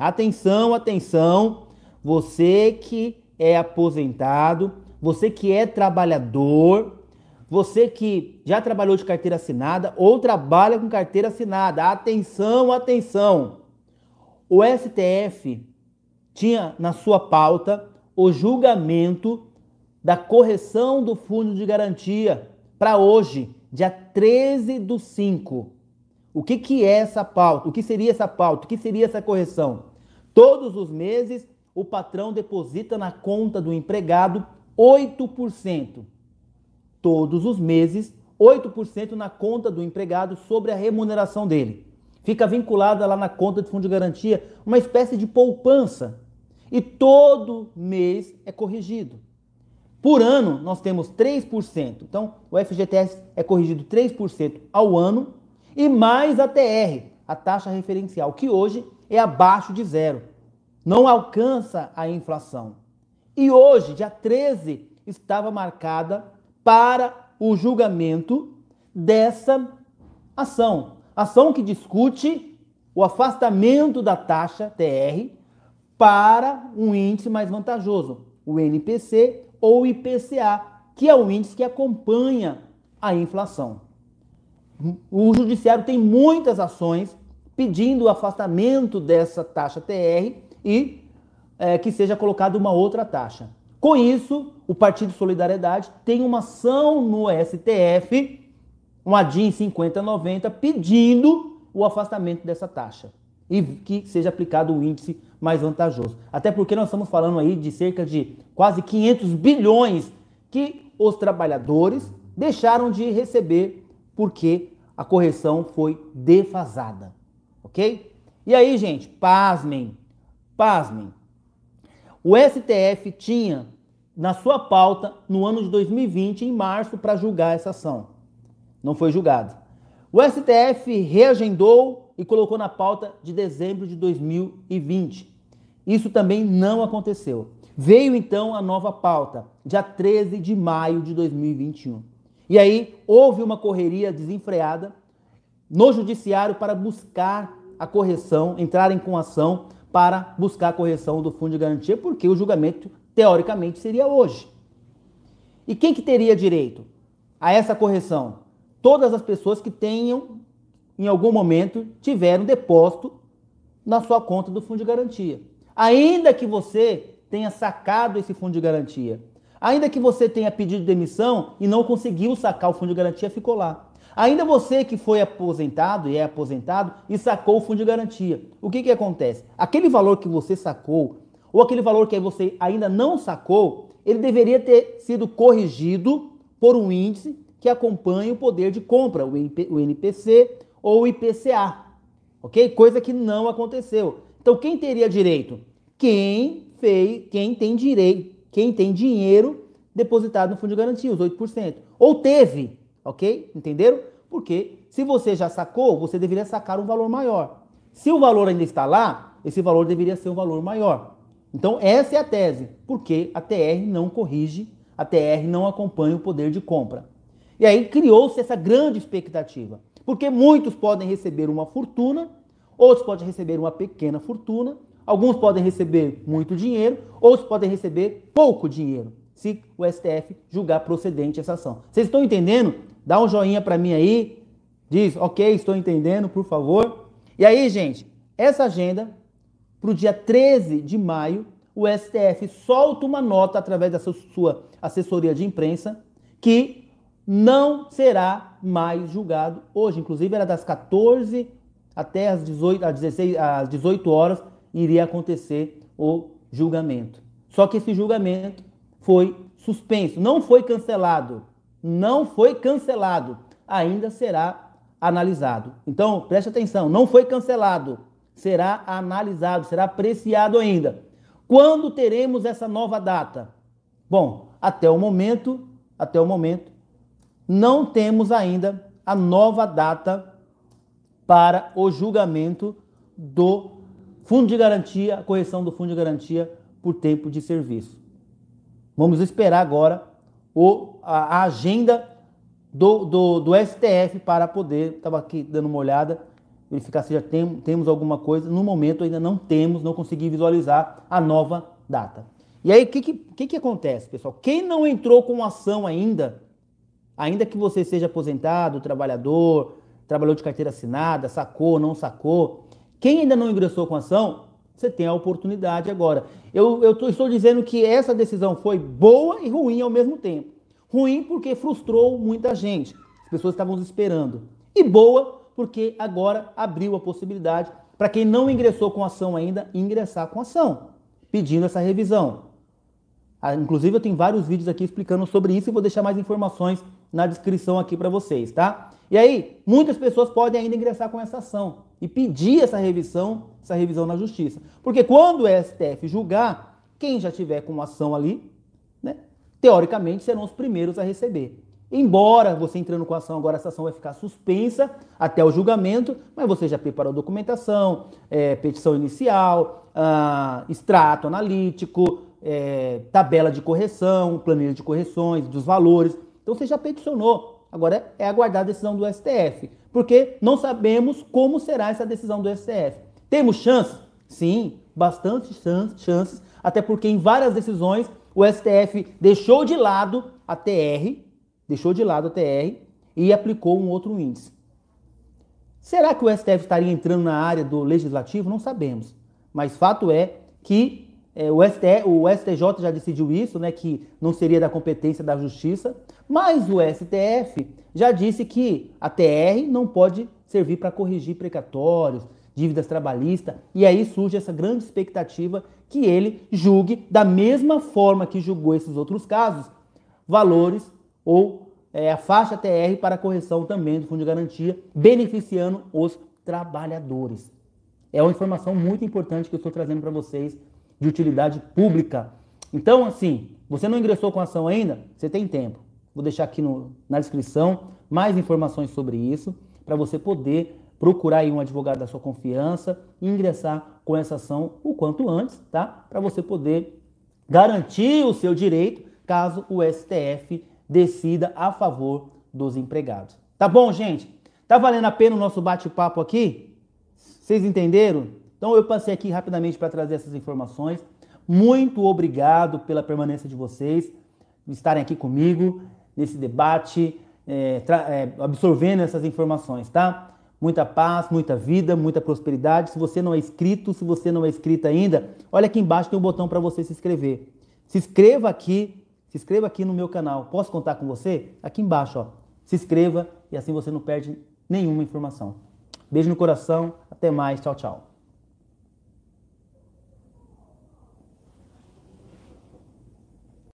Atenção, atenção, você que é aposentado, você que é trabalhador, você que já trabalhou de carteira assinada ou trabalha com carteira assinada. Atenção, atenção. O STF tinha na sua pauta o julgamento da correção do fundo de garantia para hoje, dia 13 do 5. O que, que é essa pauta? O que seria essa pauta? O que seria essa correção? Todos os meses, o patrão deposita na conta do empregado 8%. Todos os meses, 8% na conta do empregado sobre a remuneração dele. Fica vinculada lá na conta de fundo de garantia, uma espécie de poupança. E todo mês é corrigido. Por ano, nós temos 3%. Então, o FGTS é corrigido 3% ao ano e mais a TR, a taxa referencial, que hoje é abaixo de zero. Não alcança a inflação. E hoje, dia 13, estava marcada para o julgamento dessa ação. Ação que discute o afastamento da taxa TR para um índice mais vantajoso, o NPC ou IPCA, que é o índice que acompanha a inflação. O judiciário tem muitas ações pedindo o afastamento dessa taxa TR e é, que seja colocada uma outra taxa. Com isso, o Partido Solidariedade tem uma ação no STF, um ADIM 5090, pedindo o afastamento dessa taxa e que seja aplicado o índice mais vantajoso. Até porque nós estamos falando aí de cerca de quase 500 bilhões que os trabalhadores deixaram de receber porque a correção foi defasada ok? E aí, gente, pasmem, pasmem. O STF tinha na sua pauta no ano de 2020, em março, para julgar essa ação. Não foi julgado. O STF reagendou e colocou na pauta de dezembro de 2020. Isso também não aconteceu. Veio então a nova pauta, dia 13 de maio de 2021. E aí houve uma correria desenfreada no judiciário para buscar a correção, entrarem com ação para buscar a correção do fundo de garantia, porque o julgamento, teoricamente, seria hoje. E quem que teria direito a essa correção? Todas as pessoas que tenham, em algum momento, tiveram depósito na sua conta do fundo de garantia. Ainda que você tenha sacado esse fundo de garantia, ainda que você tenha pedido demissão e não conseguiu sacar o fundo de garantia, ficou lá. Ainda você que foi aposentado e é aposentado e sacou o fundo de garantia. O que, que acontece? Aquele valor que você sacou, ou aquele valor que você ainda não sacou, ele deveria ter sido corrigido por um índice que acompanha o poder de compra, o, NPC ou o IPCA. Ok? Coisa que não aconteceu. Então, quem teria direito? Quem fez, quem tem direito, quem tem dinheiro depositado no fundo de garantia, os 8%. Ou teve Ok? Entenderam? Porque se você já sacou, você deveria sacar um valor maior. Se o valor ainda está lá, esse valor deveria ser um valor maior. Então, essa é a tese, porque a TR não corrige, a TR não acompanha o poder de compra. E aí criou-se essa grande expectativa, porque muitos podem receber uma fortuna, outros podem receber uma pequena fortuna, alguns podem receber muito dinheiro, outros podem receber pouco dinheiro se o STF julgar procedente essa ação. Vocês estão entendendo? Dá um joinha para mim aí. Diz, ok, estou entendendo, por favor. E aí, gente, essa agenda, para o dia 13 de maio, o STF solta uma nota através da sua assessoria de imprensa que não será mais julgado hoje. Inclusive, era das 14 até as 18, às, 16, às 18 horas iria acontecer o julgamento. Só que esse julgamento foi suspenso, não foi cancelado. Não foi cancelado. Ainda será analisado. Então, preste atenção: não foi cancelado. Será analisado, será apreciado ainda. Quando teremos essa nova data? Bom, até o momento, até o momento, não temos ainda a nova data para o julgamento do Fundo de Garantia, correção do Fundo de Garantia por tempo de serviço. Vamos esperar agora o, a, a agenda do, do, do, STF para poder. Estava aqui dando uma olhada, verificar se já tem, temos alguma coisa. No momento ainda não temos, não consegui visualizar a nova data. E aí, o que, que, que acontece, pessoal? Quem não entrou com ação ainda, ainda que você seja aposentado, trabalhador, trabalhou de carteira assinada, sacou, não sacou, quem ainda não ingressou com ação, você tem a oportunidade agora. Eu, eu tô, estou dizendo que essa decisão foi boa e ruim ao mesmo tempo. Ruim porque frustrou muita gente. As pessoas estavam esperando. E boa porque agora abriu a possibilidade para quem não ingressou com ação ainda, ingressar com ação, pedindo essa revisão. Ah, inclusive, eu tenho vários vídeos aqui explicando sobre isso e vou deixar mais informações na descrição aqui para vocês, tá? E aí, muitas pessoas podem ainda ingressar com essa ação e pedir essa revisão, essa revisão na justiça. Porque quando o STF julgar, quem já tiver com uma ação ali, né, teoricamente serão os primeiros a receber. Embora você entrando com a ação agora, essa ação vai ficar suspensa até o julgamento, mas você já preparou documentação, é, petição inicial, ah, extrato analítico, é, tabela de correção, planilha de correções, dos valores. Então você já peticionou. Agora é aguardar a decisão do STF, porque não sabemos como será essa decisão do STF. Temos chance? Sim, bastante chances, até porque em várias decisões o STF deixou de lado a TR, deixou de lado a TR e aplicou um outro índice. Será que o STF estaria entrando na área do legislativo? Não sabemos. Mas fato é que é, o, ST, o STJ já decidiu isso, né, que não seria da competência da Justiça, mas o STF já disse que a TR não pode servir para corrigir precatórios, dívidas trabalhistas, e aí surge essa grande expectativa que ele julgue, da mesma forma que julgou esses outros casos, valores ou é, a faixa TR para correção também do Fundo de Garantia, beneficiando os trabalhadores. É uma informação muito importante que eu estou trazendo para vocês de utilidade pública. Então, assim, você não ingressou com a ação ainda? Você tem tempo. Vou deixar aqui no, na descrição mais informações sobre isso, para você poder procurar aí um advogado da sua confiança e ingressar com essa ação o quanto antes, tá? Para você poder garantir o seu direito caso o STF decida a favor dos empregados. Tá bom, gente? Tá valendo a pena o nosso bate-papo aqui? Vocês entenderam? Então eu passei aqui rapidamente para trazer essas informações. Muito obrigado pela permanência de vocês, estarem aqui comigo nesse debate, é, é, absorvendo essas informações, tá? Muita paz, muita vida, muita prosperidade. Se você não é inscrito, se você não é inscrito ainda, olha aqui embaixo tem um botão para você se inscrever. Se inscreva aqui, se inscreva aqui no meu canal. Posso contar com você? Aqui embaixo, ó. Se inscreva e assim você não perde nenhuma informação. Beijo no coração, até mais, tchau, tchau.